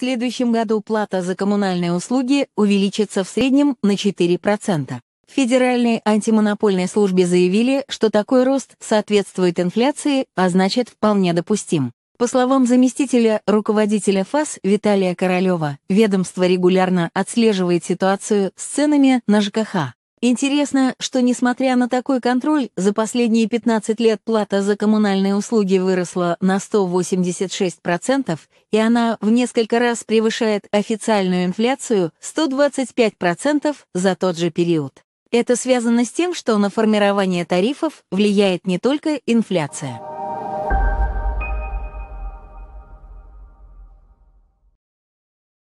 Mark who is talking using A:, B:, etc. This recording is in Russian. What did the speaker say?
A: следующем году плата за коммунальные услуги увеличится в среднем на 4%. В Федеральной антимонопольной службе заявили, что такой рост соответствует инфляции, а значит вполне допустим. По словам заместителя руководителя ФАС Виталия Королева, ведомство регулярно отслеживает ситуацию с ценами на ЖКХ. Интересно, что, несмотря на такой контроль, за последние 15 лет плата за коммунальные услуги выросла на 186%, и она в несколько раз превышает официальную инфляцию 125% за тот же период. Это связано с тем, что на формирование тарифов влияет не только инфляция.